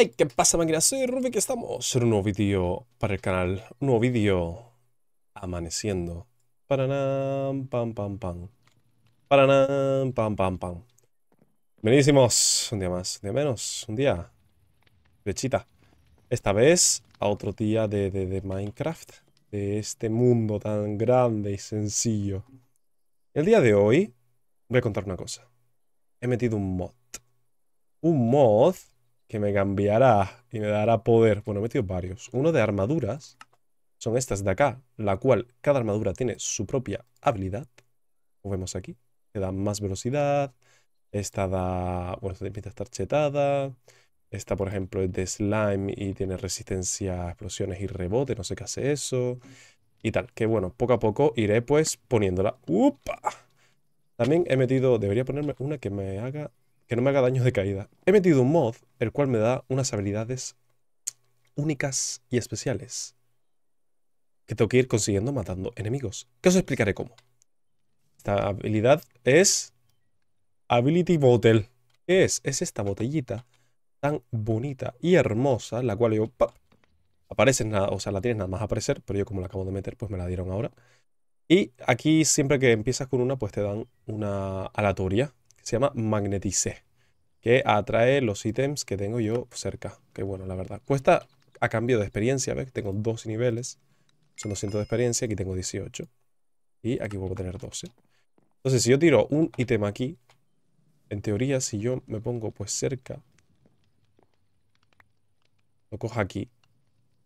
Hey, ¿qué pasa máquina? Soy Ruby que estamos en un nuevo vídeo para el canal, un nuevo vídeo amaneciendo. Paranam, pam, pam, pam. Paranam, pam, pam, pam. ¡Bienísimos! un día más, un día menos, un día. chita. Esta vez a otro día de, de, de Minecraft, de este mundo tan grande y sencillo. El día de hoy voy a contar una cosa. He metido un mod. Un mod que me cambiará y me dará poder. Bueno, he metido varios. Uno de armaduras son estas de acá, la cual cada armadura tiene su propia habilidad. Como vemos aquí, te da más velocidad. Esta da... Bueno, esta empieza a estar chetada. Esta, por ejemplo, es de slime y tiene resistencia a explosiones y rebote. No sé qué hace eso. Y tal, que bueno, poco a poco iré pues poniéndola. ¡Upa! También he metido... Debería ponerme una que me haga que no me haga daño de caída. He metido un mod, el cual me da unas habilidades únicas y especiales. Que tengo que ir consiguiendo matando enemigos. Que os explicaré cómo. Esta habilidad es... Ability Bottle. ¿Qué es? Es esta botellita tan bonita y hermosa, la cual yo... Aparece nada, o sea, la tienes nada más a aparecer, pero yo como la acabo de meter, pues me la dieron ahora. Y aquí siempre que empiezas con una, pues te dan una aleatoria, que se llama Magnetice que atrae los ítems que tengo yo cerca. Que bueno, la verdad. Cuesta a cambio de experiencia, ¿ves? Tengo dos niveles. Son 200 de experiencia, aquí tengo 18. Y aquí puedo tener 12. Entonces, si yo tiro un ítem aquí, en teoría, si yo me pongo pues cerca, lo cojo aquí.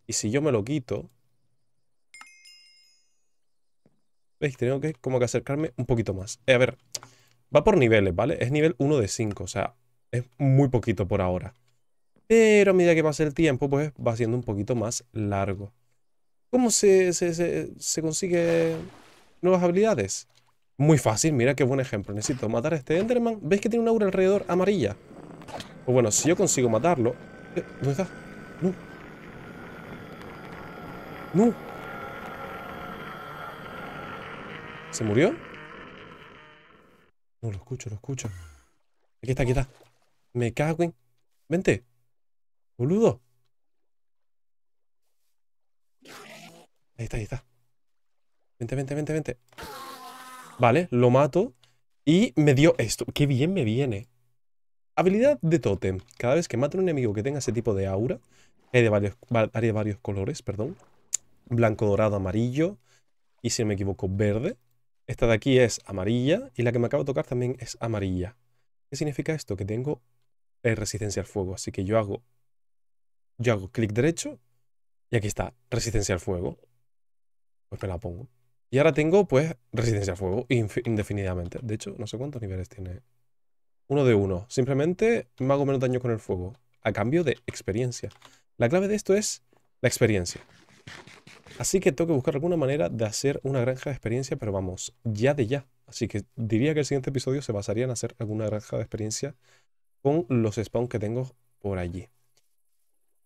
Y si yo me lo quito, ¿Veis? Tengo que como que acercarme un poquito más. Eh, a ver, va por niveles, ¿vale? Es nivel 1 de 5, o sea, es muy poquito por ahora. Pero a medida que pasa el tiempo, pues va siendo un poquito más largo. ¿Cómo se, se, consigue nuevas habilidades? Muy fácil, mira qué buen ejemplo. Necesito matar a este Enderman. ¿Ves que tiene un aura alrededor amarilla? Pues bueno, si yo consigo matarlo... ¿Dónde está? No. No. ¿Se murió? No, lo escucho, lo escucho. Aquí está, aquí está. Me cago en. Vente. Boludo. Ahí está, ahí está. Vente, vente, vente, vente. Vale, lo mato. Y me dio esto. Qué bien me viene. Habilidad de tótem. Cada vez que mato a un enemigo que tenga ese tipo de aura, hay de varios, varios colores, perdón. Blanco, dorado, amarillo. Y si no me equivoco, verde. Esta de aquí es amarilla. Y la que me acabo de tocar también es amarilla. ¿Qué significa esto? Que tengo resistencia al fuego. Así que yo hago, yo hago clic derecho y aquí está, resistencia al fuego. Pues me la pongo. Y ahora tengo, pues, resistencia al fuego indefinidamente. De hecho, no sé cuántos niveles tiene. Uno de uno. Simplemente me hago menos daño con el fuego. A cambio de experiencia. La clave de esto es la experiencia. Así que tengo que buscar alguna manera de hacer una granja de experiencia, pero vamos, ya de ya. Así que diría que el siguiente episodio se basaría en hacer alguna granja de experiencia con los spawns que tengo por allí.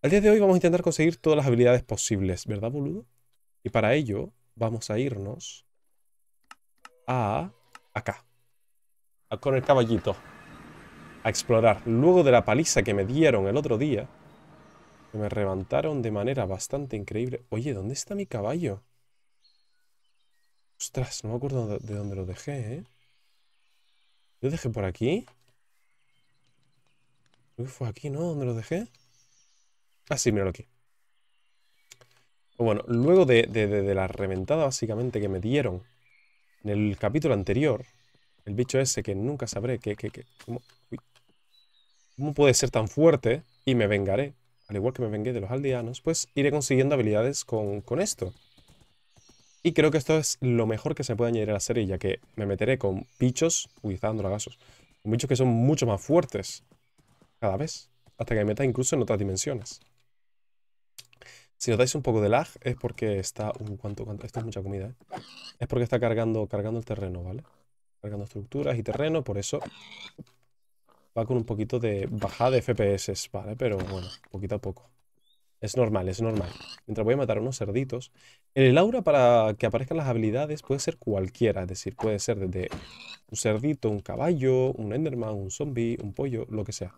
Al día de hoy vamos a intentar conseguir todas las habilidades posibles, ¿verdad, boludo? Y para ello vamos a irnos a acá. A con el caballito. A explorar. Luego de la paliza que me dieron el otro día, que me levantaron de manera bastante increíble. Oye, ¿dónde está mi caballo? Ostras, no me acuerdo de dónde lo dejé, ¿eh? ¿Lo dejé por aquí? fue aquí, ¿no? ¿Dónde lo dejé? Ah, sí, míralo aquí. Bueno, luego de, la reventada básicamente que me dieron en el capítulo anterior, el bicho ese que nunca sabré que, cómo, puede ser tan fuerte y me vengaré, al igual que me vengué de los aldeanos, pues iré consiguiendo habilidades con, con esto. Y creo que esto es lo mejor que se puede añadir a la serie, ya que me meteré con bichos, uy, está dando lagazos, con bichos que son mucho más fuertes cada vez, hasta que me meta incluso en otras dimensiones. Si dais un poco de lag es porque está... Uh, cuánto, cuánto, esto es mucha comida, ¿eh? Es porque está cargando, cargando el terreno, ¿vale? Cargando estructuras y terreno, por eso va con un poquito de bajada de FPS, ¿vale? Pero bueno, poquito a poco. Es normal, es normal. Mientras voy a matar unos cerditos. El aura para que aparezcan las habilidades puede ser cualquiera. Es decir, puede ser desde un cerdito, un caballo, un enderman, un zombie, un pollo, lo que sea.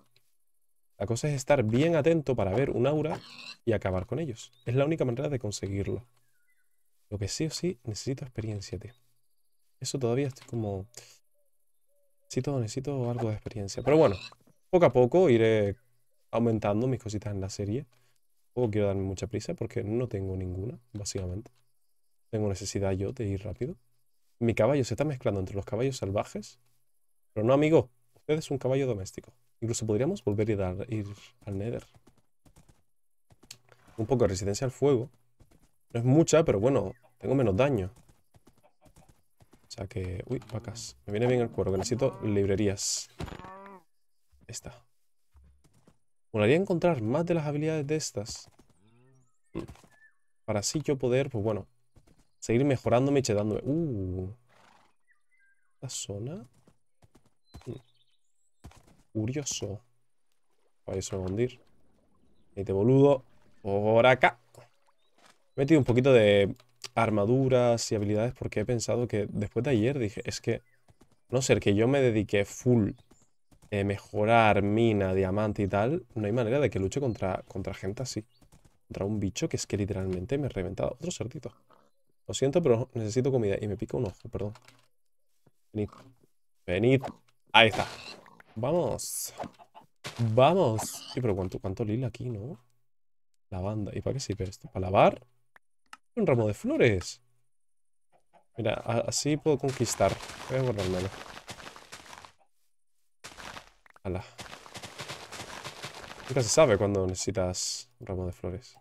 La cosa es estar bien atento para ver un aura y acabar con ellos. Es la única manera de conseguirlo. Lo que sí o sí necesito experiencia, tío. Eso todavía estoy como... Necesito, necesito algo de experiencia. Pero bueno, poco a poco iré aumentando mis cositas en la serie. o quiero darme mucha prisa porque no tengo ninguna, básicamente. Tengo necesidad yo de ir rápido. Mi caballo se está mezclando entre los caballos salvajes. Pero no, amigo. Usted es un caballo doméstico. Incluso podríamos volver a dar, ir al Nether. Un poco de resistencia al fuego. No es mucha, pero bueno, tengo menos daño. O sea que... Uy, vacas. Me viene bien el cuero, que necesito librerías. Esta. a encontrar más de las habilidades de estas. Para así yo poder, pues bueno, seguir mejorándome y chedándome. Uh. Esta zona curioso. Para a hundir. Este boludo. Por acá. He metido un poquito de armaduras y habilidades porque he pensado que después de ayer dije, es que, no ser que yo me dediqué full a eh, mejorar mina, diamante y tal, no hay manera de que luche contra, contra gente así. Contra un bicho que es que literalmente me ha reventado. Otro cerdito. Lo siento, pero necesito comida. Y me pica un ojo, perdón. Venid. Venid. Ahí está. Vamos. Vamos. Sí, pero cuánto, cuánto lila aquí, ¿no? Lavanda. ¿Y para qué sirve esto? ¿Para lavar? Un ramo de flores. Mira, así puedo conquistar. Voy a borrármelo. Hala. Nunca se sabe cuando necesitas un ramo de flores.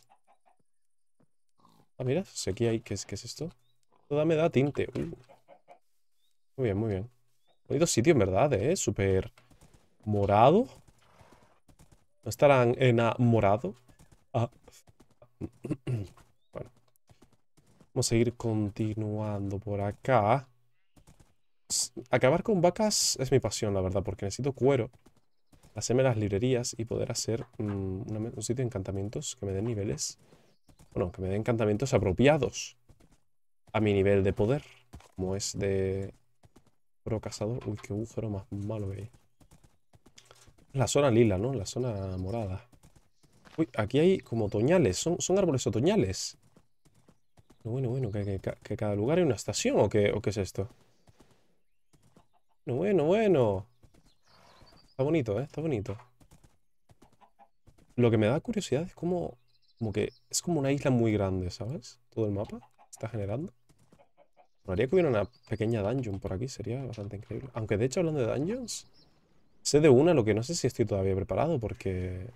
Ah, mira, si aquí hay... ¿Qué es, qué es esto? Toda me da tinte. Uh. Muy bien, muy bien. Bonito sitio, en verdad, ¿eh? Súper morado. ¿No estarán en Ah. Bueno. Vamos a seguir continuando por acá. Acabar con vacas es mi pasión, la verdad, porque necesito cuero. Hacerme las librerías y poder hacer mm, un sitio de encantamientos que me den niveles. Bueno, que me den encantamientos apropiados a mi nivel de poder. Como es de pro cazador. Uy, qué agujero más malo que hay. La zona lila, ¿no? La zona morada. Uy, aquí hay como toñales. Son, son árboles otoñales. Bueno, bueno, que, cada lugar hay una estación ¿o qué, o qué es esto. Bueno, bueno. Está bonito, ¿eh? Está bonito. Lo que me da curiosidad es como, como que es como una isla muy grande, ¿sabes? Todo el mapa está generando. Me haría que hubiera una pequeña dungeon por aquí, sería bastante increíble. Aunque de hecho, hablando de dungeons, Sé de una, lo que no sé si estoy todavía preparado, porque...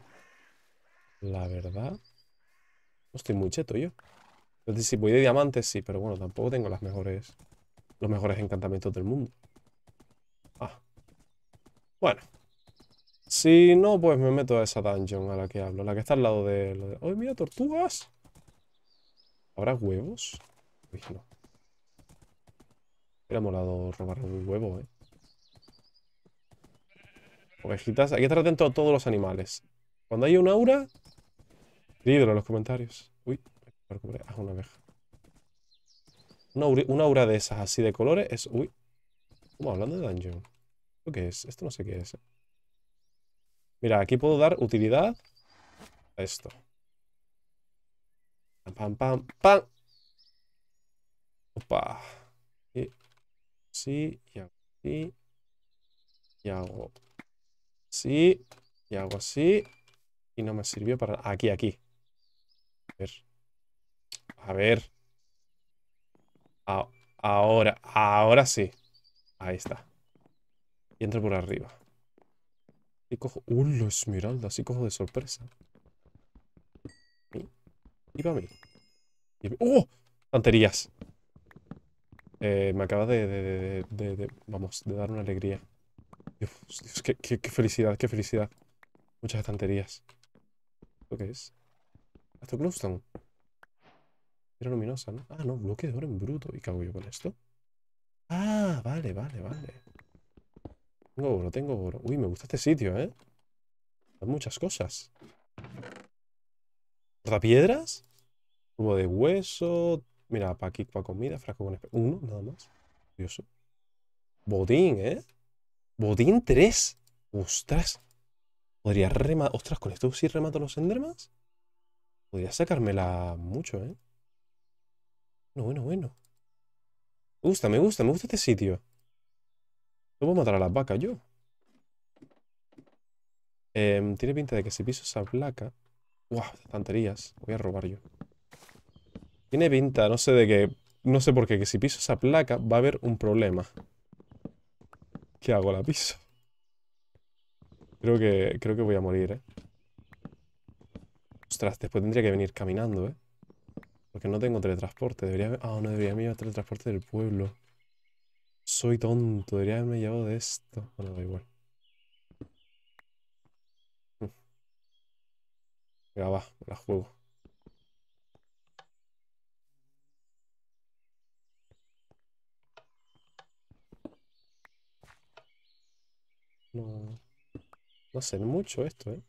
La verdad... No estoy muy cheto yo. Entonces, si voy de diamantes, sí, pero bueno, tampoco tengo las mejores... Los mejores encantamientos del mundo. Ah. Bueno. Si no, pues me meto a esa dungeon a la que hablo. La que está al lado de... ¡Ay, mira, tortugas! ¿Habrá huevos? Uy, no. Hubiera molado robar un huevo, ¿eh? Ovejitas. Hay que estar atento a todos los animales. Cuando hay un aura, Dídelo en los comentarios. Uy, ah, una abeja. Una, aura de esas así de colores es... Uy. Como uh, hablando de dungeon. ¿Esto qué es? Esto no sé qué es. Eh. Mira, aquí puedo dar utilidad a esto. Pam, pam, pam, pam. Opa. sí, y así. Y hago Sí, y hago así. Y no me sirvió para... Aquí, aquí. A ver. A ver. ahora, ahora sí. Ahí está. Y entro por arriba. Y cojo... ¡Uh, lo esmeralda! Así cojo de sorpresa. Y para mí. ¡Oh! Tanterías eh, me acaba de... Vamos, de dar una alegría. Dios, qué, felicidad, qué felicidad. Muchas estanterías. ¿Esto qué es? ¿Esto glowstone? Era luminosa, ¿no? Ah, no, bloque de oro en bruto. ¿Y qué hago yo con esto? Ah, vale, vale, vale. Tengo oro, tengo oro. Uy, me gusta este sitio, ¿eh? Hay muchas cosas. piedras. Hubo de hueso. Mira, pa aquí, para comida, frasco con... Uno, nada más. Curioso. Botín, ¿eh? Botín 3. Ostras. Podría rematar. Ostras, con esto sí remato los Endermans. Podría sacármela mucho, ¿eh? Bueno, bueno, bueno. Me gusta, me gusta, me gusta este sitio. No puedo matar a las vacas yo. Em, tiene pinta de que si piso esa placa... ¡Wow! Estanterías. Voy a robar yo. Tiene pinta, no sé de qué... No sé por qué, que si piso esa placa va a haber un problema. ¿Qué hago? ¿La piso? Creo que, creo que voy a morir, ¿eh? Ostras, después tendría que venir caminando, ¿eh? Porque no tengo teletransporte. Debería Ah, no, debería haberme llevado teletransporte del pueblo. Soy tonto. Debería haberme llevado de esto. Bueno, da igual. Ya mm. va. la juego. No, no hacen mucho esto, ¿eh?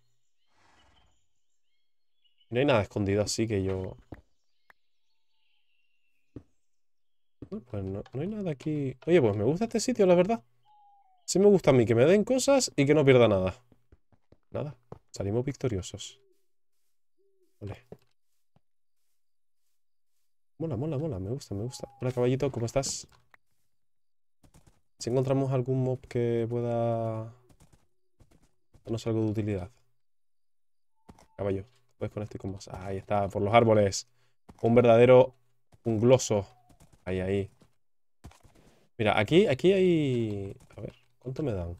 No hay nada escondido así que yo... No, pues no, no hay nada aquí... Oye, pues me gusta este sitio, la verdad. Sí me gusta a mí que me den cosas y que no pierda nada. Nada, salimos victoriosos. Vale. Mola, mola, mola, me gusta, me gusta. Hola, caballito, ¿cómo estás? Si encontramos algún mob que pueda darnos algo de utilidad. Caballo, puedes con este con más. Ahí está, por los árboles. Un verdadero un gloso. Ahí, ahí. Mira, aquí, aquí hay... A ver, ¿cuánto me dan?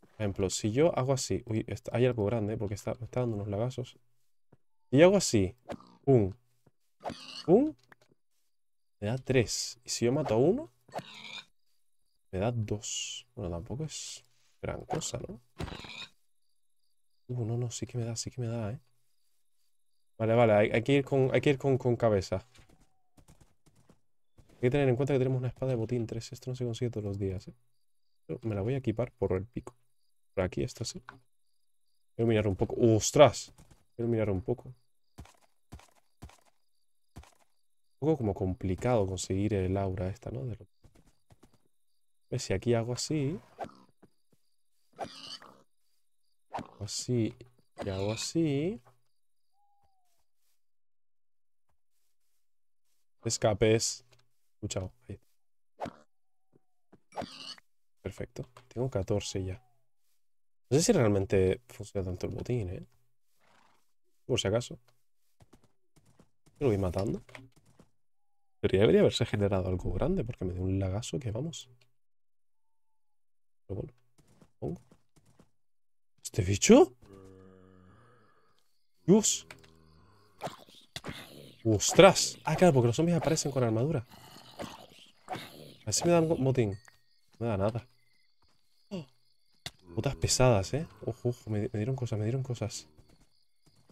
Por ejemplo, si yo hago así... Uy, hay algo grande porque me está dando unos lagazos. Si yo hago así... Un... Un... Me da tres. Y si yo mato a uno... Me da dos. Bueno, tampoco es gran cosa, ¿no? Uh, no, no, sí que me da, sí que me da, ¿eh? Vale, vale, hay, que ir, con, con, cabeza. Hay que tener en cuenta que tenemos una espada de botín 3. Esto no se consigue todos los días, ¿eh? me la voy a equipar por el pico. Por aquí, está, sí. Quiero mirar un poco. ¡Ostras! Quiero mirar un poco. Un poco como complicado conseguir el aura esta, ¿no? Pues si aquí hago así. Hago así y hago así. Escapes. Escuchado. Perfecto. Tengo 14 ya. No sé si realmente funciona tanto el botín, ¿eh? Por si acaso. Lo voy matando. Pero ya debería haberse generado algo grande porque me dio un lagazo que vamos. ¿Este bicho? Dios. ¡Ostras! Ah, claro, porque los zombies aparecen con armadura. Así me dan botín No me da nada. Botas pesadas, ¿eh? Ojo, me, dieron cosas, me dieron cosas.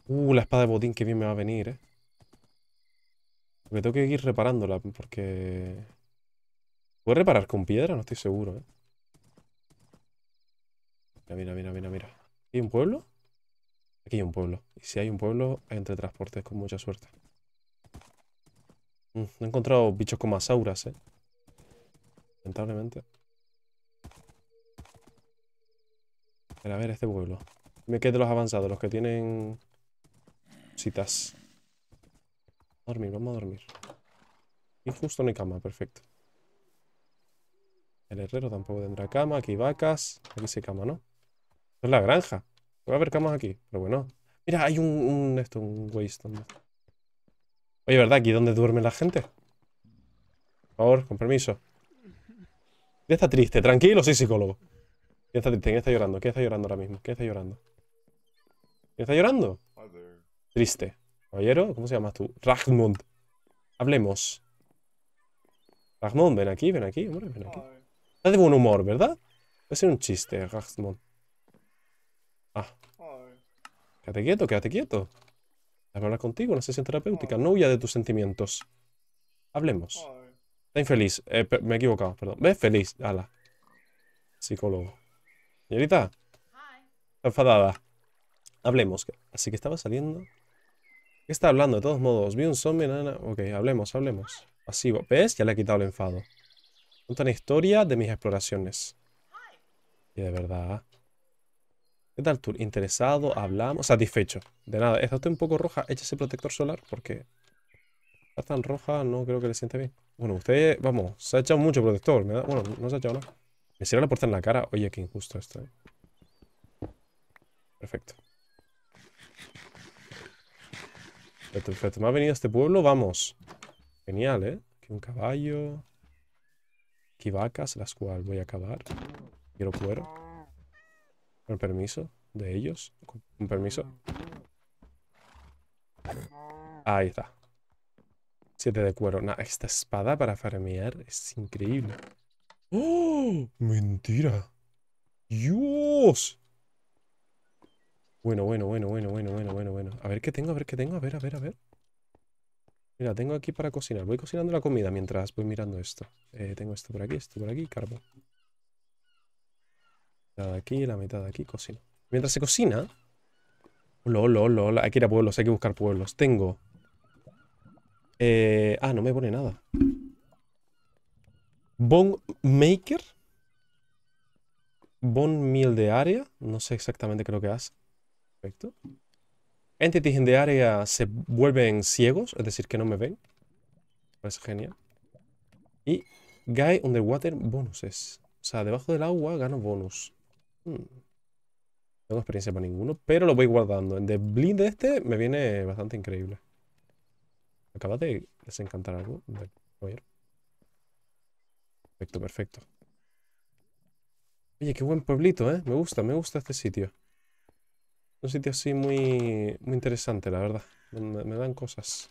Uh, la espada de botín, que bien me va a venir, ¿eh? Porque tengo que ir reparándola, porque... ¿Puedo reparar con piedra? No estoy seguro, ¿eh? Mira, mira, mira, mira. ¿Hay un pueblo? Aquí hay un pueblo. Y si hay un pueblo, hay entre transportes con mucha suerte. Mm, no he encontrado bichos con asauras, eh. Lamentablemente. ver, a ver, este pueblo. Me quedo los avanzados, los que tienen... Citas. A dormir, vamos a dormir. Y justo no hay cama, perfecto. El herrero tampoco tendrá cama. Aquí vacas. Aquí se cama, ¿no? es la granja. Voy a ver es aquí, pero bueno. Mira, hay un, esto, un waste. Oye, ¿verdad? ¿Aquí donde duerme la gente? Por favor, con permiso. ¿Quién está triste, tranquilo, soy psicólogo. ¿Quién está triste, ¿quién está llorando? ¿Quién está llorando ahora mismo? ¿Quién está llorando? ¿Quién está llorando? Triste. Caballero, ¿cómo se llamas tú? Ragmund. Hablemos. Ragmund, ven aquí, ven aquí, hombre, ven aquí. Estás de buen humor, ¿verdad? Va ser un chiste, Ragmund. Ah. Quédate quieto, quédate quieto. hablar contigo, una sesión terapéutica. No huya de tus sentimientos. Hablemos. Está infeliz. Eh, me he equivocado, perdón. ¿Ves? Feliz. Ala. Psicólogo. Señorita. Está enfadada. Hablemos. Así que estaba saliendo. ¿Qué está hablando? De todos modos, vi un zombie, Ok, hablemos, hablemos. Pasivo. ¿Ves? Ya le ha quitado el enfado. una historia de mis exploraciones. Y de verdad. ¿Qué tal tú? ¿Interesado? ¿Hablamos? Satisfecho. De nada. Esta usted un poco roja. Échese protector solar porque... Está tan roja, no creo que le siente bien. Bueno, usted, vamos, se ha echado mucho protector. ¿me da? Bueno, no se ha echado nada. Me sirve la puerta en la cara. Oye, qué injusto esto. Perfecto. ¿eh? Perfecto, perfecto. Me ha venido este pueblo, vamos. Genial, ¿eh? Aquí un caballo. Aquí vacas, las cuales voy a acabar. Quiero cuero. Con permiso de ellos. Con permiso. Ahí está. Siete de cuero. esta espada para farmear es increíble. ¡Oh! ¡Mentira! ¡Dios! Bueno, bueno, bueno, bueno, bueno, bueno, bueno, bueno. A ver qué tengo, a ver qué tengo, a ver, a ver, a ver. Mira, tengo aquí para cocinar. Voy cocinando la comida mientras voy mirando esto. Eh, tengo esto por aquí, esto por aquí, carbón mitad de aquí, la mitad de aquí, cocina Mientras se cocina... Lol, lol, lol. Hay que ir a pueblos, hay que buscar pueblos. Tengo... Eh, ah, no me pone nada. Bone Maker. Bone Meal de área. No sé exactamente qué es lo que hace. Perfecto. Entities de área se vuelven ciegos, es decir, que no me ven. Parece genial. Y Guy Underwater bonuses. O sea, debajo del agua gano bonus. No mm. tengo experiencia para ninguno, pero lo voy guardando. En The Blind este me viene bastante increíble. Acabas de desencantar algo. Perfecto, perfecto. Oye, qué buen pueblito, ¿eh? Me gusta, me gusta este sitio. Un sitio así muy, muy interesante, la verdad. me dan cosas.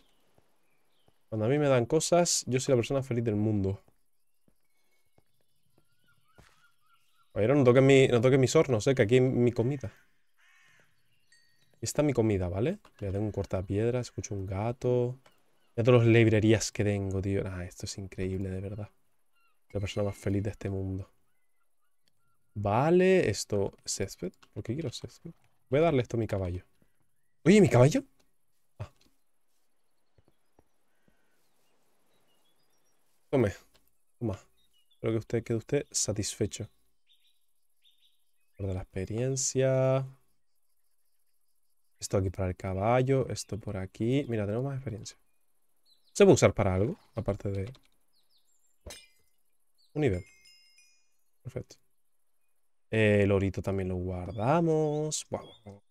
Cuando a mí me dan cosas, yo soy la persona feliz del mundo. Pero no toque mi, no toque mis hornos, eh, que aquí hay mi comida. Esta es mi comida, ¿vale? Ya tengo un corta cortapiedra, escucho un gato. Ya todas las librerías que tengo, tío. esto es increíble, de verdad. La persona más feliz de este mundo. Vale, esto... ¿Césped? ¿Por qué quiero césped? Voy a darle esto a mi caballo. Oye, ¿mi caballo? Ah. Tome. Toma. Espero que usted quede usted satisfecho de la experiencia. Esto aquí para el caballo, esto por aquí. Mira, tenemos más experiencia. ¿Se puede usar para algo? Aparte de... Un nivel. Perfecto. Eh, el orito también lo guardamos. Wow.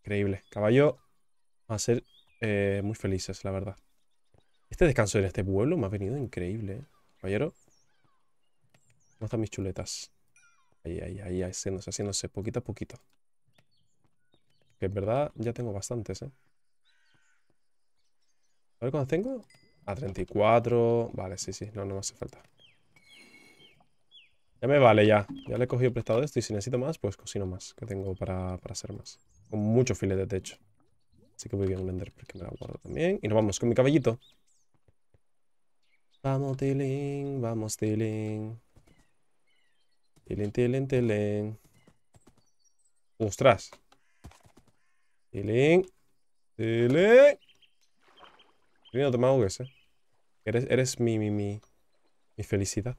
Increíble. Caballo va a ser eh, muy felices, la verdad. Este descanso en este pueblo me ha venido increíble. ¿eh? Caballero. ¿Cómo están mis chuletas? Ahí, ahí, ahí, haciéndose, haciéndose poquito a poquito. Que en verdad ya tengo bastantes, ¿eh? A ver cuántos tengo. A 34. Vale, sí, sí. No, no me hace falta. Ya me vale, ya. Ya le he cogido prestado esto y si necesito más, pues cocino más. Que tengo para, hacer más. Con mucho filete, de techo. Así que voy bien a vender, porque me lo guardo también. Y nos vamos con mi caballito. Vamos, Tiling. Vamos, Tiling. Tilen, tilen, tilen. ¡Ostras! Tilen. Tilen. Tilen, no te me eh. Eres, eres mi, mi, mi, mi felicidad.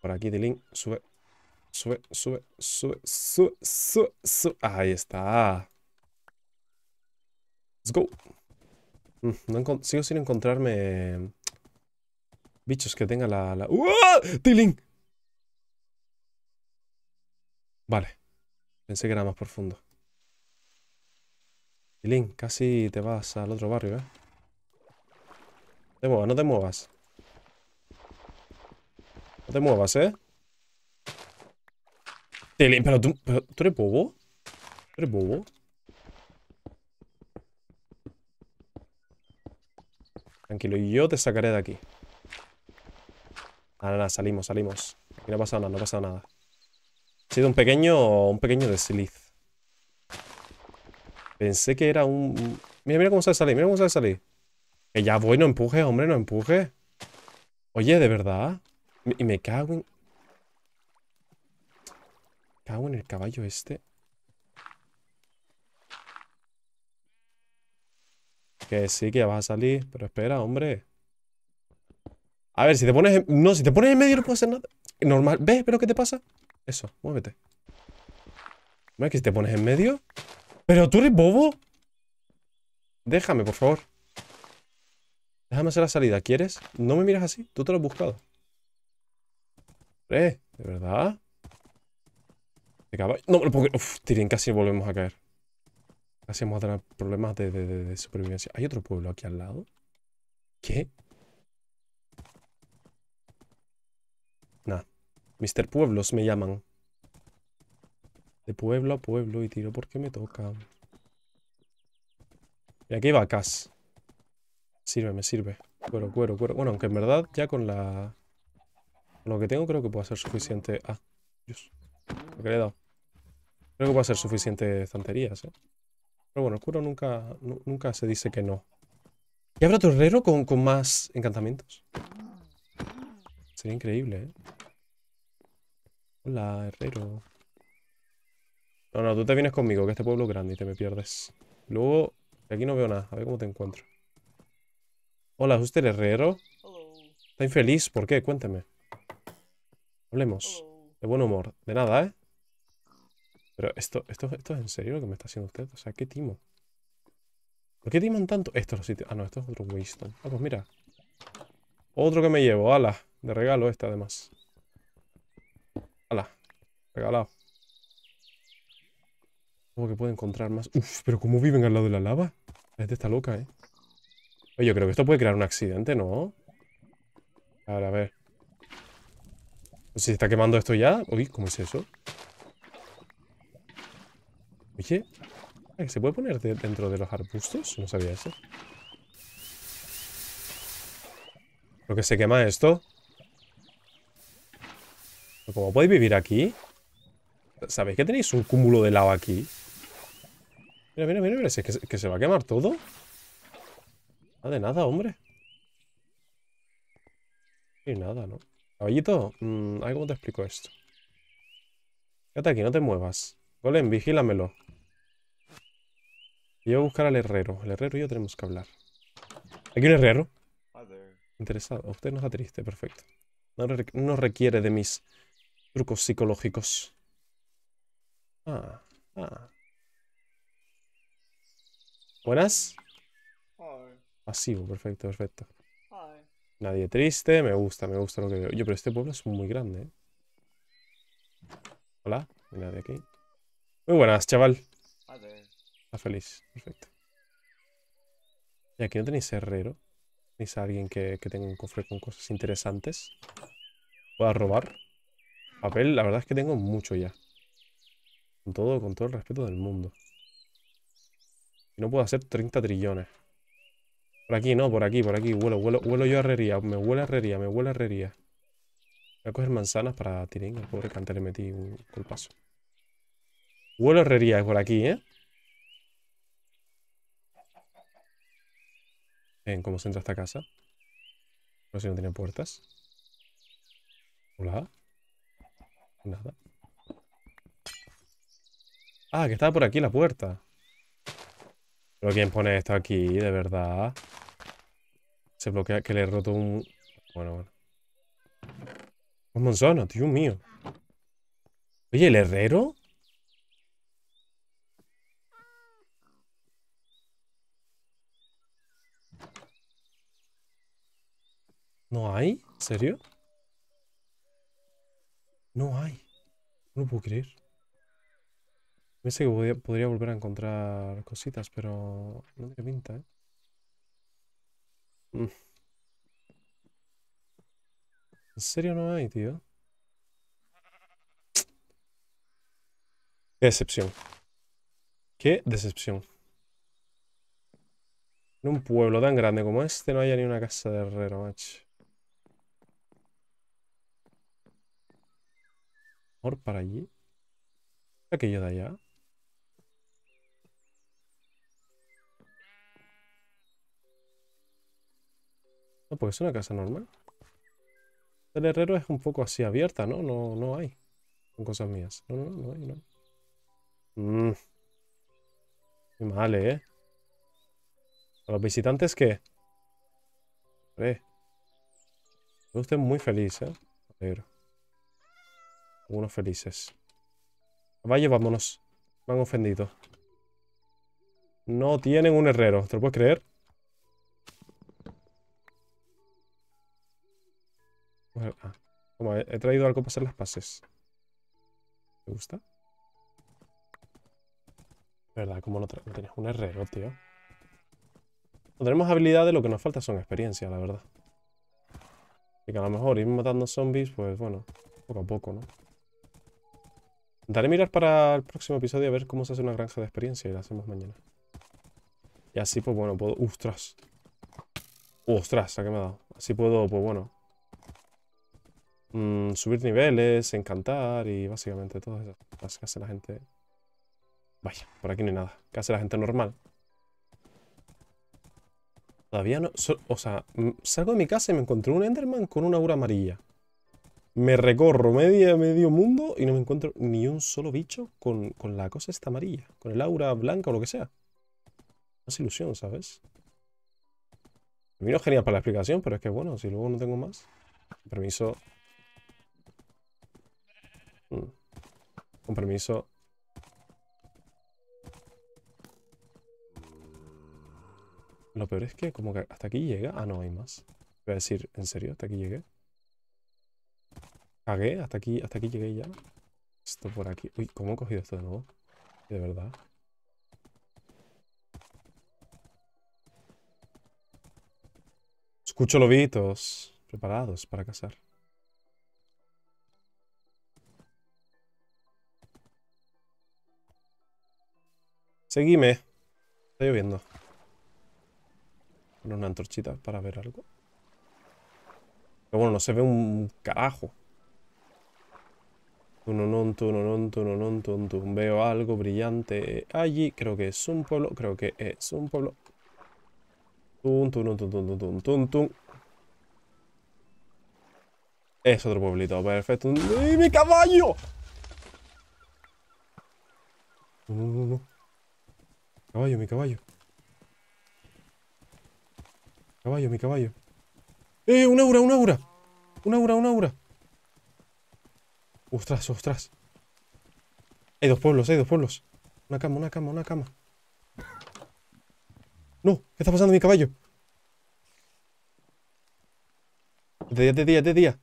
Por aquí, Tilín. Sube, sube, sube, sube, sube, sube, sube. Ahí está. Let's go. Mm, no sigo sin encontrarme bichos que tenga la... la... ¡Tilin! Vale. Pensé que era más profundo. Tilin, casi te vas al otro barrio, ¿eh? Te muevas, no te muevas. No te muevas, ¿eh? Tilin, pero tú... ¿Tú eres bobo? ¿Tú eres bobo? Tranquilo, yo te sacaré de aquí. Nada, nada, salimos, salimos. no ha pasado nada, no ha pasado nada. Ha sido un pequeño, un pequeño desliz. Pensé que era un... Mira, mira cómo sale salir, mira cómo sale salir. Que ya voy, no empuje, hombre, no empuje. Oye, ¿de verdad? Y me cago en... Cago en el caballo este. Que sí, que ya vas a salir. Pero espera, hombre. A ver, si te pones en... No, si te pones en medio no puedo hacer nada. Normal. ¿Ves? ¿Pero qué te pasa? Eso, muévete. ¿Ves que si te pones en medio? ¿Pero tú eres bobo? Déjame, por favor. Déjame hacer la salida. ¿Quieres? No me miras así. Tú te lo has buscado. Eh, ¿de verdad? ¿De caballo? No, porque... Uf, tiren, casi volvemos a caer. Casi vamos a tener problemas de, de supervivencia. ¿Hay otro pueblo aquí al lado? ¿Qué? Nah. Mister Pueblos me llaman. De pueblo a pueblo y tiro porque me toca. Y aquí hay vacas. Sirve, me sirve. Cuero, cuero, Bueno, aunque en verdad ya con la... Con lo que tengo creo que puede ser suficiente... Ah, Dios. Lo que le he dado. Creo que puede ser suficiente estanterías, ¿eh? Pero bueno, el cuero nunca, nunca se dice que no. ¿Y habrá torrero con, con más encantamientos? Sería increíble, ¿eh? Hola, herrero. No, no, tú te vienes conmigo, que este pueblo es grande y te me pierdes. Luego, aquí no veo nada. A ver cómo te encuentro. Hola, ¿es usted el herrero? ¿Está infeliz? ¿Por qué? Cuénteme. Hablemos. De buen humor. De nada, ¿eh? Pero esto, esto, esto es en serio lo que me está haciendo usted. O sea, qué timo. ¿Por qué timan tanto? Esto es sitio Ah, no, esto es otro Winston. Ah, pues mira. Otro que me llevo, ala. De regalo este, además. Regalado. ¿Cómo que puedo encontrar más? Uf, pero ¿cómo viven al lado de la lava? La gente está loca, ¿eh? Oye, yo creo que esto puede crear un accidente, ¿no? A ver, a ver. Pues ¿Se está quemando esto ya? Uy, ¿cómo es eso? Oye, ¿se puede poner dentro de los arbustos? No sabía eso. ¿Lo que se quema esto? ¿Cómo podéis vivir aquí? ¿Sabéis que tenéis un cúmulo de lava aquí? Mira, mira, mira, mira. ¿Es que, se va a quemar todo? de nada, hombre. Y nada, ¿no? Caballito, ¿cómo mm, te explico esto? Quédate aquí, no te muevas. Golem, vigílamelo. yo voy a buscar al herrero. El herrero y yo tenemos que hablar. ¿Aquí un herrero? Interesado. Usted no está triste, perfecto. no requiere de mis trucos psicológicos. Ah, ah, Buenas. Pasivo, perfecto, perfecto. Nadie triste, me gusta, me gusta lo que veo. Yo, pero este pueblo es muy grande, ¿eh? Hola, hay nadie aquí. Muy buenas, chaval. Está feliz, perfecto. Y aquí no tenéis herrero. Tenéis a alguien que, que tenga un cofre con cosas interesantes. a robar. Papel, la verdad es que tengo mucho ya. Con todo, con todo el respeto del mundo. Y no puedo hacer 30 trillones. Por aquí, no, por aquí, por aquí. Vuelo, vuelo, vuelo yo a herrería. Me huele a herrería, me huele a herrería. Voy a coger manzanas para tiringa. Pobre cante, le metí un culpazo. Vuelo a herrería es por aquí, ¿eh? Ven cómo se entra esta casa. No sé si no tiene puertas. Hola. Nada. Ah, que estaba por aquí la puerta. Pero ¿quién pone esto aquí, de verdad? Se bloquea que le he roto un... Bueno, bueno. Un monzano, tío mío. Oye, ¿el herrero? ¿No hay? ¿En serio? No hay. No puedo creer. Pensé que podría volver a encontrar cositas, pero no tiene pinta, ¿eh? Mm. ¿En serio no hay, tío? Qué decepción. Qué decepción. En un pueblo tan grande como este no haya ni una casa de herrero, macho. Mejor para allí. Aquello de allá. No, porque es una casa normal. El herrero es un poco así abierta, ¿no? No, no hay. Son cosas mías. No, no, no hay, no. Mmm. Qué mal, ¿eh? ¿A los visitantes qué? Hombre. Usted muy feliz, ¿eh? Alegro. Algunos felices. Vaya, vámonos. Me han ofendido. No tienen un herrero. ¿Te lo puedes creer? Ah, como he, traído algo para hacer las pases. ¿Te gusta? verdad, como no tienes un herrero, tío. No tenemos habilidades, lo que nos falta son experiencia, la verdad. Y que a lo mejor ir matando zombies, pues bueno, poco a poco, ¿no? Daré mirar para el próximo episodio a ver cómo se hace una granja de experiencia y la hacemos mañana. Y así, pues bueno, puedo... ¡Ostras! ¡Ostras! ¿A qué me ha dado? Así puedo, pues bueno, Mm, subir niveles, encantar y básicamente todas eso cosas que la gente. Vaya, por aquí no hay nada. Casi hace la gente normal? Todavía no... o sea, mm, salgo de mi casa y me encuentro un Enderman con una aura amarilla. Me recorro media, medio mundo y no me encuentro ni un solo bicho con, con la cosa esta amarilla. Con el aura blanca o lo que sea. es ilusión, ¿sabes? no es genial para la explicación, pero es que bueno, si luego no tengo más... Permiso. Mm. Con permiso Lo peor es que como que hasta aquí llega. Ah, no, hay más. Voy a decir, ¿en serio? ¿Hasta aquí llegué? ¿Cagué? ¿Hasta aquí, hasta aquí llegué ya? Esto por aquí. Uy, ¿cómo he cogido esto de nuevo? De verdad. Escucho lobitos. Preparados para cazar. Seguime. Está lloviendo. Poner una antorchita para ver algo. Pero bueno, no se ve un carajo. Veo algo brillante allí. Creo que es un pueblo. Creo que es un pueblo. Es otro pueblito. Perfecto. ¡Y mi caballo! No, no, no. Caballo, mi caballo. Caballo, mi caballo. ¡Eh! ¡Un aura, un aura! ¡Un aura, un aura! ¡Ostras, ostras! Hay dos pueblos, hay dos pueblos. Una cama, una cama, una cama. No, ¿qué está pasando mi caballo? De día, de día, de día.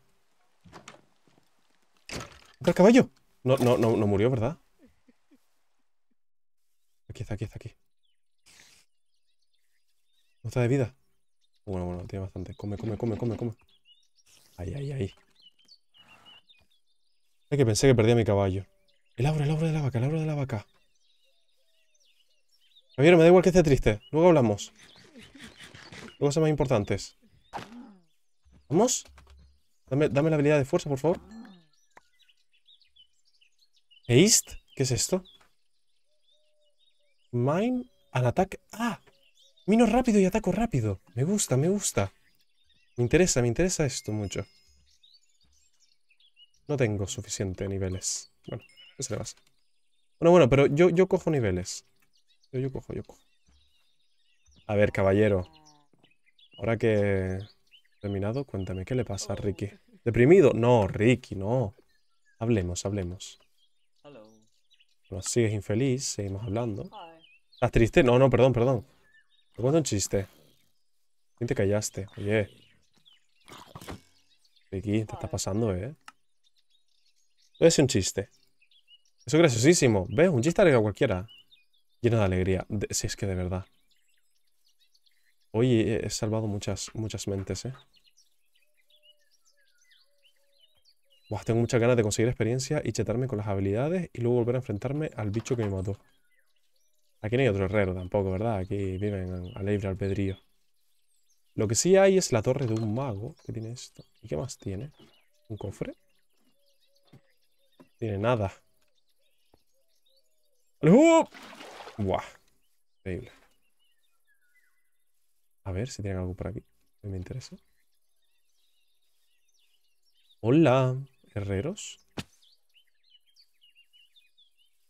el caballo? No, no, no, no murió, ¿verdad? Aquí está, aquí está, aquí. No está de vida. Bueno, bueno, tiene bastante. Come, come, come, come, come. Ahí, ahí, ahí. Es que pensé que perdía mi caballo. El aura, el aura de la vaca, el aura de la vaca. Javier, me da igual que esté triste. Luego hablamos. Luego son más importantes. ¿Vamos? Dame, la habilidad de fuerza, por favor. ¿East? ¿Qué es esto? Mine, al attack. ¡Ah! Mino rápido y ataco rápido. Me gusta, me gusta. Me interesa, me interesa esto mucho. No tengo suficiente niveles. Bueno, ¿qué le pasa? Bueno, bueno, pero yo, yo cojo niveles. Yo, cojo, yo cojo. A ver, caballero. Ahora que he terminado, cuéntame, ¿qué le pasa a Ricky? ¿Deprimido? No, Ricky, no. Hablemos, hablemos. Bueno, sigues infeliz, seguimos hablando. ¿Estás triste? No, no, perdón, perdón cuento un chiste. ¿Quién te callaste? Oye. Aquí, te está pasando, ¿eh? Es un chiste. Eso es graciosísimo. ¿Ves? Un chiste alegre cualquiera. Lleno de alegría. si es que de verdad. Hoy he salvado muchas, muchas mentes, ¿eh? tengo muchas ganas de conseguir experiencia y chetarme con las habilidades y luego volver a enfrentarme al bicho que me mató. Aquí no hay otro herrero tampoco, ¿verdad? Aquí viven a libre albedrío. Lo que sí hay es la torre de un mago. ¿Qué tiene esto? ¿Y qué más tiene? ¿Un cofre? No tiene nada. ¡Buah! Increíble. A ver si tienen algo por aquí. Me interesa. Hola, herreros.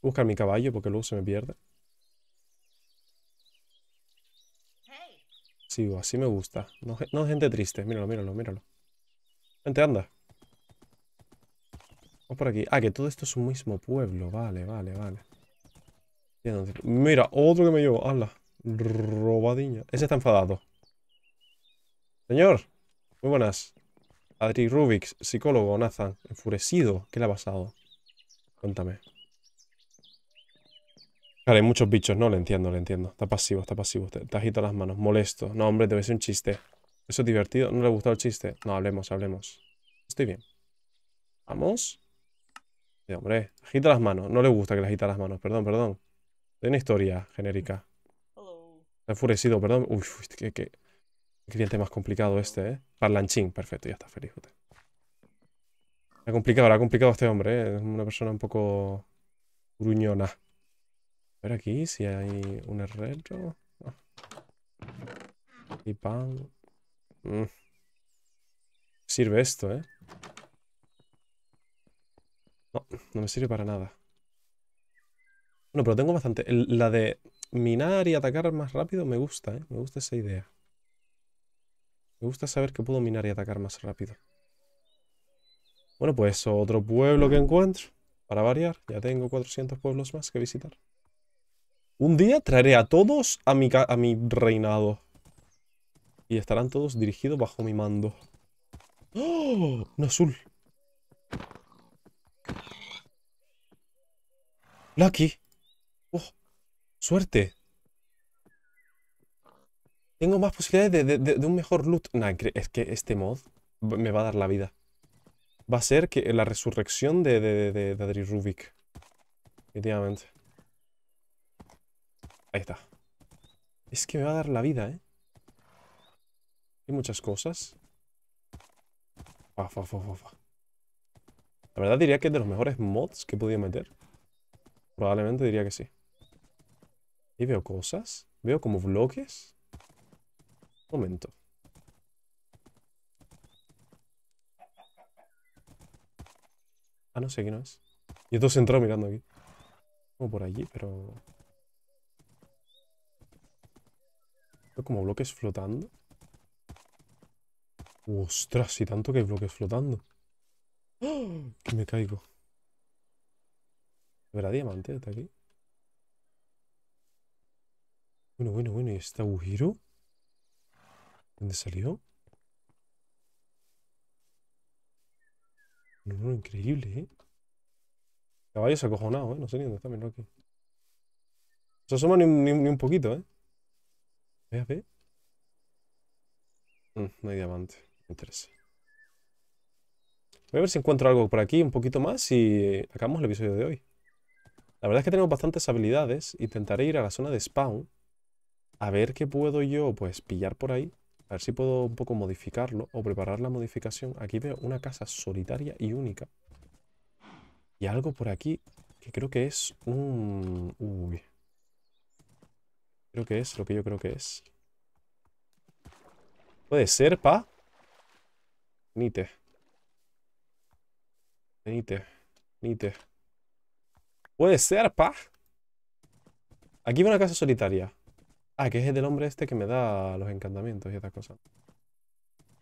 Buscar mi caballo porque luego se me pierde. así me gusta. No, gente triste. Míralo, míralo, míralo. Gente, anda. Vamos por aquí. Ah, que todo esto es un mismo pueblo. Vale, vale, vale. Mira, otro que me llevo. Hala. Robadiña. Ese está enfadado. Señor. Muy buenas. Adri Rubix, psicólogo, Nathan. Enfurecido. ¿Qué le ha pasado? Cuéntame. Claro, hay muchos bichos, no, le entiendo, le entiendo. Está pasivo, está pasivo. Te, agita las manos, molesto. No, hombre, debe ser un chiste. Eso es divertido, no le ha el chiste. No, hablemos, hablemos. Estoy bien. ¿Vamos? Sí, hombre, agita las manos. No le gusta que le agita las manos, perdón, perdón. Tiene una historia genérica. Está enfurecido, perdón. Uy, qué, qué, cliente más complicado este, ¿eh? Parlanchín, perfecto, ya está feliz. ha complicado, ha complicado este hombre, ¿eh? Es una persona un poco gruñona ver aquí si hay un herrero. Ah. Y pan. Mm. Sirve esto, ¿eh? No, no me sirve para nada. Bueno, pero tengo bastante. la de minar y atacar más rápido me gusta, ¿eh? Me gusta esa idea. Me gusta saber que puedo minar y atacar más rápido. Bueno, pues otro pueblo que encuentro. Para variar, ya tengo 400 pueblos más que visitar. Un día traeré a todos a mi, a mi reinado. Y estarán todos dirigidos bajo mi mando. ¡Oh! Un azul. Lucky. Oh, suerte. Tengo más posibilidades de, un mejor loot. es que este mod me va a dar la vida. Va a ser que la resurrección de, de, de, Rubik. efectivamente Ahí está. Es que me va a dar la vida, ¿eh? Hay muchas cosas. Fa, fa, fa, la verdad diría que es de los mejores mods que he podido meter. Probablemente diría que sí. Y veo cosas. Veo como bloques. Un momento. Ah, no sé aquí no es. Yo estoy centrado mirando aquí. Como por allí, pero... como bloques flotando. Ostras, y tanto que hay bloques flotando. ¡Oh! Que me caigo. ¿Habrá diamante hasta aquí? Bueno, bueno, bueno, ¿y este agujero? ¿Dónde salió? No, no, increíble, ¿eh? Caballo se cojonado, ¿eh? No sé ni dónde está, mira aquí. No se asoma ni un poquito, ¿eh? Ve a mm, no hay diamante. Me interesa. Voy a ver si encuentro algo por aquí, un poquito más, y acabamos el episodio de hoy. La verdad es que tenemos bastantes habilidades. Intentaré ir a la zona de spawn. A ver qué puedo yo, pues, pillar por ahí. A ver si puedo un poco modificarlo o preparar la modificación. Aquí veo una casa solitaria y única. Y algo por aquí que creo que es un... Uy. Creo que es lo que yo creo que es. ¿Puede ser, pa? Nite. Nite. Nite. ¿Puede ser, pa? Aquí va una casa solitaria. Ah, que es el del hombre este que me da los encantamientos y estas cosas.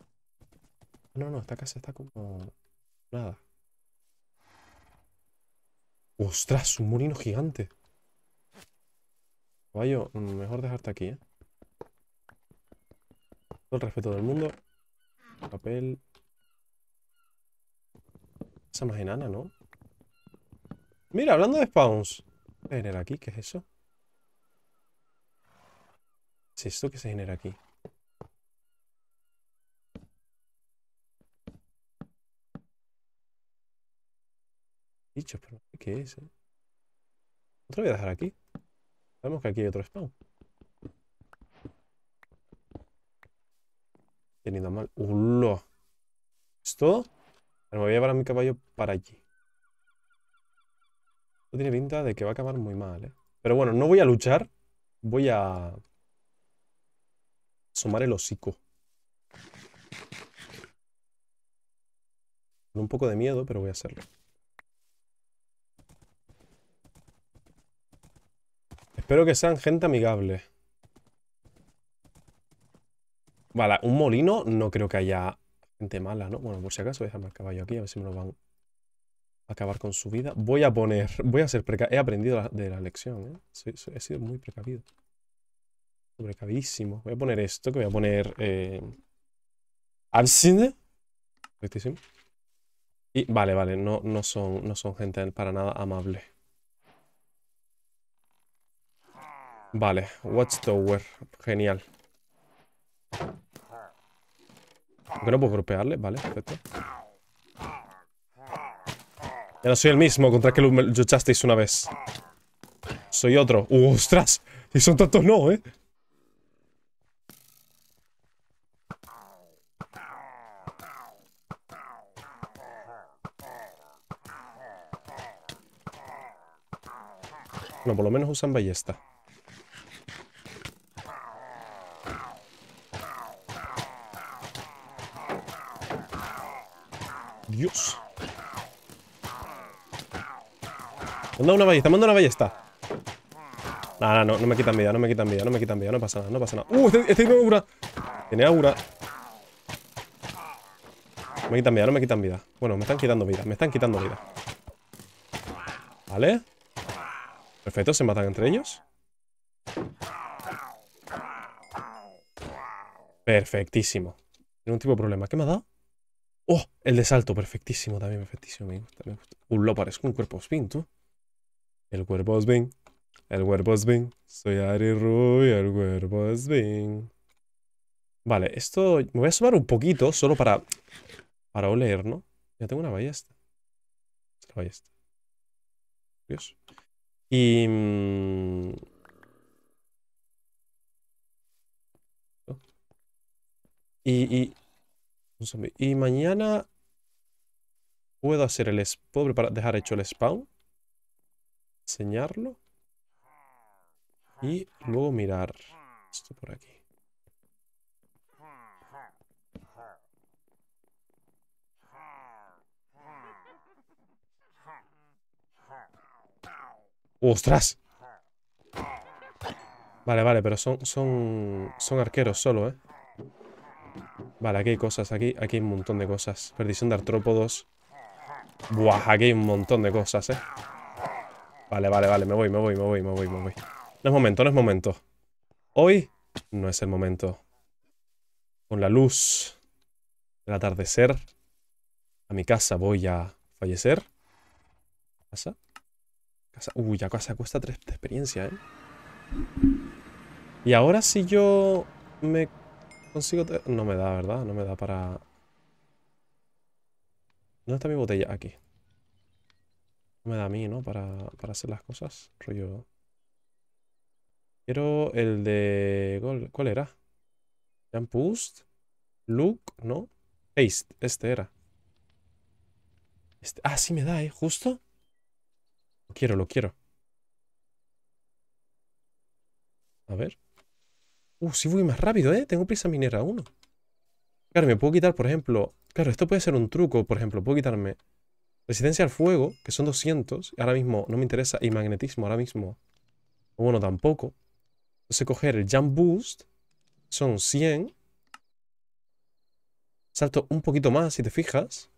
Ah, no, no, esta casa está como... Nada. ¡Ostras! Un molino gigante. Caballo, mm, mejor dejarte aquí, ¿eh? Todo el respeto del mundo. Papel. Esa más enana, ¿no? Mira, hablando de spawns. ¿Qué genera aquí? ¿Qué es eso? ¿Qué es esto que se genera aquí? Dicho, pero ¿qué es? Eh? Otro voy a dejar aquí. Sabemos que aquí hay otro spawn. Teniendo mal. ¡Ulo! ¿Esto? me voy a llevar a mi caballo para allí. Esto tiene pinta de que va a acabar muy mal, ¿eh? Pero bueno, no voy a luchar. Voy a... Sumar el hocico. un poco de miedo, pero voy a hacerlo. Espero que sean gente amigable. Vale, un molino no creo que haya gente mala, ¿no? Bueno, por si acaso voy a dejarme el caballo aquí, a ver si me lo van a acabar con su vida. Voy a poner, voy a ser precavido. He aprendido de la lección, ¿eh? he sido muy precavido. Precavidísimo. Voy a poner esto, que voy a poner... Eh, Y vale, vale, no, no, son, no son gente para nada amable. Vale, Watchtower. Genial. Aunque no puedo golpearle, vale, perfecto. Ya no soy el mismo contra el que luchasteis una vez. Soy otro. Uh, ¡Ostras! Y son tantos no, ¿eh? No, por lo menos usan ballesta. Dios. Manda una ballesta, manda una ballesta. Nada, no, no, no me quitan vida, no me quitan vida, no me quitan vida, no pasa nada, no pasa nada. ¡Uh! Este, este tiene aura. Tiene aura. No me quitan vida, no me quitan vida. Bueno, me están quitando vida, me están quitando vida. Vale. Perfecto, se matan entre ellos. Perfectísimo. Tiene un tipo de problema. ¿Qué me ha dado? Oh, el de salto, perfectísimo, también perfectísimo, me gusta, me lo parezco un cuerpo spin, tú. El cuerpo spin, el cuerpo spin, soy Ari Rui, el cuerpo spin. Vale, esto me voy a sumar un poquito, solo para, para oler, ¿no? Ya tengo una ballesta. Esta ballesta. Dios. y, mm, y, y mañana puedo hacer el... para dejar hecho el spawn? Enseñarlo. Y luego mirar esto por aquí. ¡Ostras! Vale, vale, pero son, son, son arqueros solo, ¿eh? Vale, aquí hay cosas, aquí, aquí hay un montón de cosas. Perdición de artrópodos. Buah, aquí hay un montón de cosas, eh. Vale, vale, vale, me voy, me voy, me voy, me voy, me voy. No es momento, no es momento. Hoy no es el momento. Con la luz del atardecer, a mi casa voy a fallecer. ¿Casa? Casa. Uy, la casa cuesta tres de experiencia, ¿eh? Y ahora si yo me Consigo... No me da, ¿verdad? No me da para... ¿Dónde está mi botella? Aquí. No me da a mí, ¿no? Para, hacer las cosas. Rollo... Quiero el de... ¿Cuál era? Jump Boost. Look, ¿no? Taste. Este era. Este... Ah, sí me da, ¿eh? Justo. Lo quiero, lo quiero. A ver. Uh, sí voy más rápido, ¿eh? Tengo prisa minera 1. Claro, me puedo quitar, por ejemplo... Claro, esto puede ser un truco. Por ejemplo, puedo quitarme resistencia al fuego, que son 200. Ahora mismo no me interesa. Y magnetismo ahora mismo. Bueno, tampoco. Entonces coger el jump boost. Son 100. Salto un poquito más, si te fijas.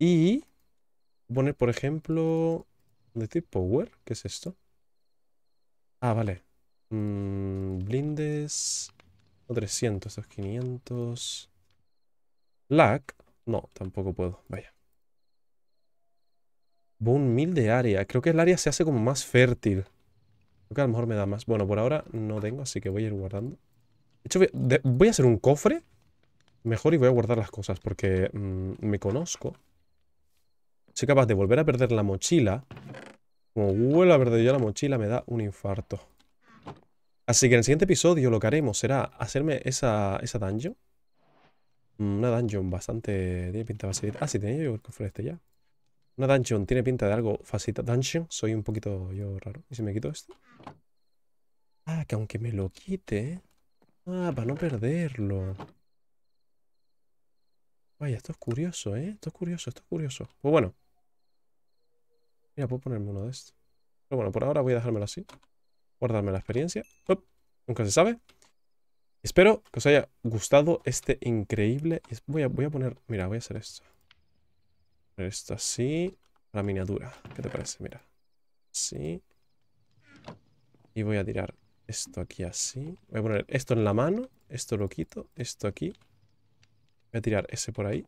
Y... Poner, por ejemplo... ¿Dónde estoy? Power. ¿Qué es esto? Ah, vale. Mm, blindes. O 300, estos 500. Lack. No, tampoco puedo. Vaya. boom mil de área. Creo que el área se hace como más fértil. Creo que a lo mejor me da más. Bueno, por ahora no tengo, así que voy a ir guardando. De hecho, voy, a hacer un cofre. Mejor y voy a guardar las cosas porque mm, me conozco. Soy capaz de volver a perder la mochila. Como vuelvo a perder yo la mochila, me da un infarto. Así que en el siguiente episodio lo que haremos será hacerme esa, esa dungeon. Mm, una dungeon bastante... Tiene pinta de facilita. Ah, sí, tenía yo el cofre este ya. Una dungeon tiene pinta de algo facilita. Dungeon, soy un poquito yo raro. ¿Y si me quito esto? Ah, que aunque me lo quite... Ah, para no perderlo. Vaya, esto es curioso, ¿eh? Esto es curioso, esto es curioso. Pues bueno. Mira, puedo ponerme uno de estos. Pero bueno, por ahora voy a dejármelo así guardarme la experiencia. nunca se sabe. Espero que os haya gustado este increíble... Voy a, voy a poner... Mira, voy a hacer esto. Esto así. La miniatura. ¿Qué te parece? Mira. sí Y voy a tirar esto aquí así. Voy a poner esto en la mano. Esto lo quito. Esto aquí. Voy a tirar ese por ahí.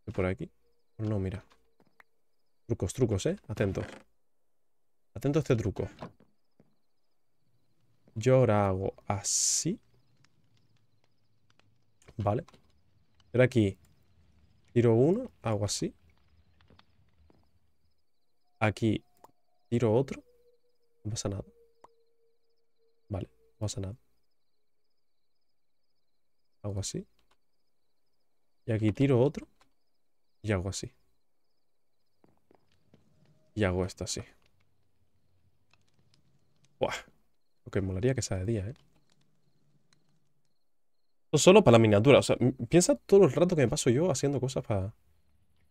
Este por aquí. No, mira. Trucos, trucos, ¿eh? Atentos. Atento a este truco. Yo ahora hago así. Vale. Pero aquí tiro uno, hago así. Aquí tiro otro. No pasa nada. Vale, no pasa nada. Hago así. Y aquí tiro otro. Y hago así. Y hago esto así. Buah. Lo que molaría que sea de día, ¿eh? Esto solo para la miniatura. O sea, piensa todo el rato que me paso yo haciendo cosas para...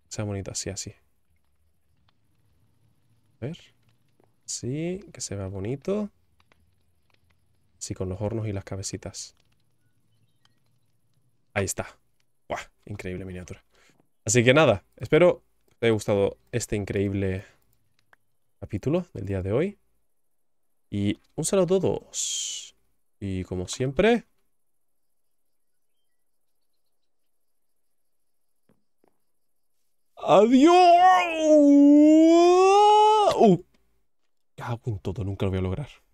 Que sea bonita. Así, así. A ver. Sí, que se vea bonito. Sí, con los hornos y las cabecitas. Ahí está. Buah, increíble miniatura. Así que nada, espero que os haya gustado este increíble capítulo del día de hoy. Y un saludo a todos. Y como siempre... ¡Adiós! ¡Uh! Cago todo, nunca lo voy a lograr.